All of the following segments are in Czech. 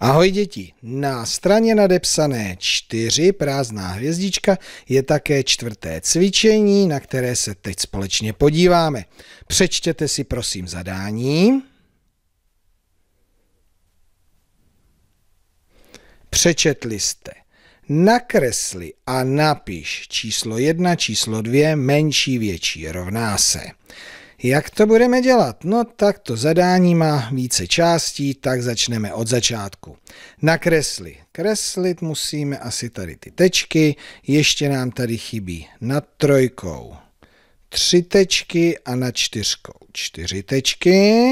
Ahoj děti, na straně nadepsané čtyři prázdná hvězdička je také čtvrté cvičení, na které se teď společně podíváme. Přečtěte si prosím zadání. Přečetli jste. Nakresli a napiš číslo 1, číslo 2, menší, větší, rovná se. Jak to budeme dělat? No tak to zadání má více částí, tak začneme od začátku. Nakresli. Kreslit musíme asi tady ty tečky, ještě nám tady chybí nad trojkou tři tečky a na čtyřkou čtyři tečky.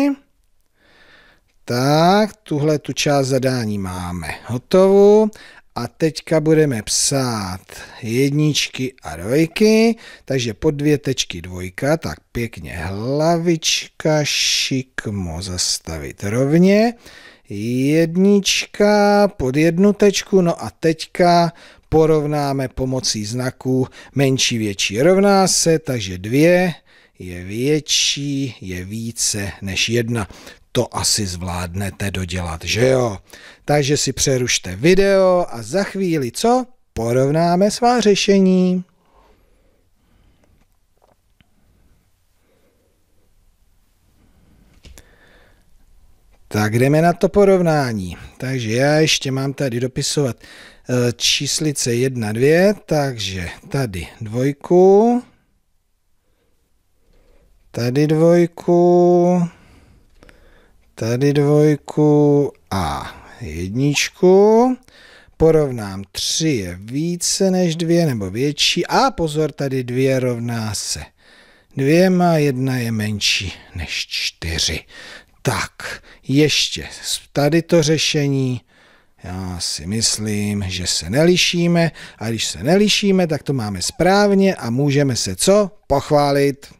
Tak, tuhle tu část zadání máme hotovou a teďka budeme psát jedničky a dvojky, takže po dvě tečky dvojka, tak pěkně hlavička, šikmo zastavit rovně, jednička pod jednu tečku, no a teďka porovnáme pomocí znaku menší větší rovná se, takže dvě je větší, je více než jedna to asi zvládnete dodělat, že jo? Takže si přerušte video a za chvíli co? Porovnáme svá řešení. Tak jdeme na to porovnání. Takže já ještě mám tady dopisovat eh, číslice 1, 2, takže tady dvojku, tady dvojku, tady dvojku a jedničku. Porovnám tři je více než dvě nebo větší. A pozor, tady dvě rovná se dvěma, jedna je menší než čtyři. Tak, ještě tady to řešení. Já si myslím, že se nelišíme a když se nelišíme, tak to máme správně a můžeme se co? Pochválit.